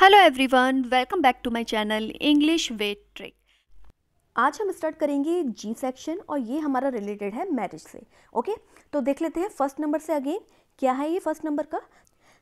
hello everyone welcome back to my channel English wet trick आज हम start करेंगे जी section और ये हमारा रिलेटेड है मैरिज से ओके तो देख लेते हैं फर्स्ट नंबर से अगेन क्या है ये फर्स्ट नंबर का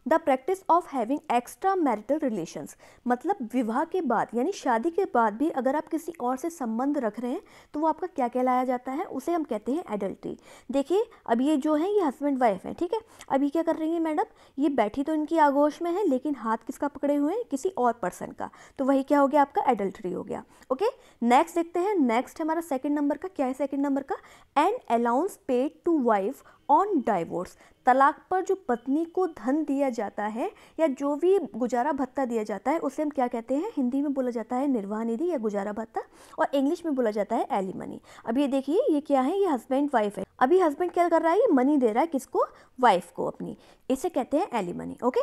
the practice of having extra marital relations मतलब विवाह के बाद यानी शादी के बाद भी अगर आप किसी और से संबंध रख रहे हैं तो वो आपका क्या कहलाया जाता है उसे हम कहते हैं एडल्ट्री देखिए अब ये जो है ये हस्बैंड वाइफ है ठीक है अभी क्या कर रही है मैडम ये बैठी तो इनकी आगोश में है लेकिन हाथ किसका पकड़े हुए हैं किसी और पर्सन का तो वही क्या हो गया आपका एडल्ट्री हो गया ओके नेक्स्ट देखते हैं नेक्स्ट हमारा सेकेंड नंबर का क्या है सेकेंड नंबर का and allowance paid to wife on divorce तलाक पर जो पत्नी को धन दिया जाता है या जो भी गुजारा भत्ता दिया जाता है उसे हम क्या कहते हैं हिंदी में बोला जाता है निर्वाह निधि या गुजारा भत्ता और इंग्लिश में बोला जाता है एलिमनी अब ये देखिए ये क्या है ये हस्बैंड वाइफ है अभी हस्बैंड क्या कर रहा है ये मनी दे रहा है किसको वाइफ को अपनी इसे कहते हैं एलिमनी ओके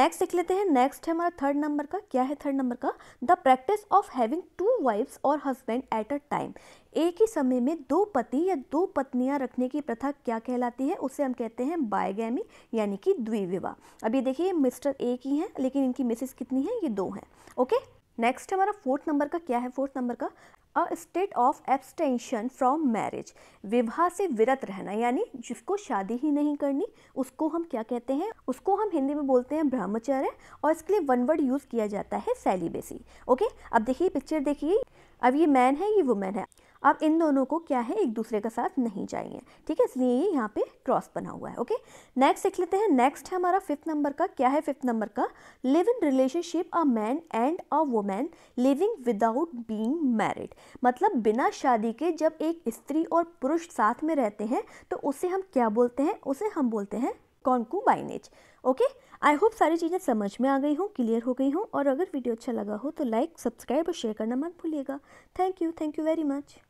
नेक्स्ट देख लेते हैं नेक्स्ट है हमारा थर्ड नंबर का क्या है थर्ड नंबर का the practice of having two wives और हस्बैंड एट अ टाइम एक ही समय में दो पति या दो पत्नियां रखने की प्रथा क्या कहलाती है उसे हम कहते हैं बायगैमी यानी कि द्विविवाह अब ये देखिए मिस्टर ए की हैं लेकिन इनकी मिसेस कितनी है ये दो हैं ओके नेक्स्ट हमारा फोर्थ नंबर का क्या है फोर्थ नंबर का a state of abstention from marriage विवाह से विरत रहना यानी जिसको शादी ही नहीं करनी उसको हम क्या कहते हैं उसको हम हिंदी में बोलते हैं ब्रह्मचर्य और इसके लिए वन वर्ड यूज़ किया जाता है सेलिबेसी ओके अब देखिए पिक्चर देखिए अब ये मैन है ये वुमेन है अब इन दोनों को क्या है एक दूसरे के साथ नहीं चाहिए ठीक है इसलिए ये यहाँ पे क्रॉस बना हुआ है ओके नेक्स्ट देख लेते हैं नेक्स्ट है हमारा फिफ्थ नंबर का क्या है फिफ्थ नंबर का live in relationship a man and a woman living without being married मतलब बिना शादी के जब एक स्त्री और पुरुष साथ में रहते हैं तो उसे हम क्या बोलते हैं उसे हम बोलते हैं कॉन्कूबाइनेज ओके आई होप सारी चीज़ें समझ में आ गई हूँ क्लियर हो गई हूँ और अगर वीडियो अच्छा लगा हो तो लाइक सब्सक्राइब और शेयर करना मत भूलिएगा thank you thank you very much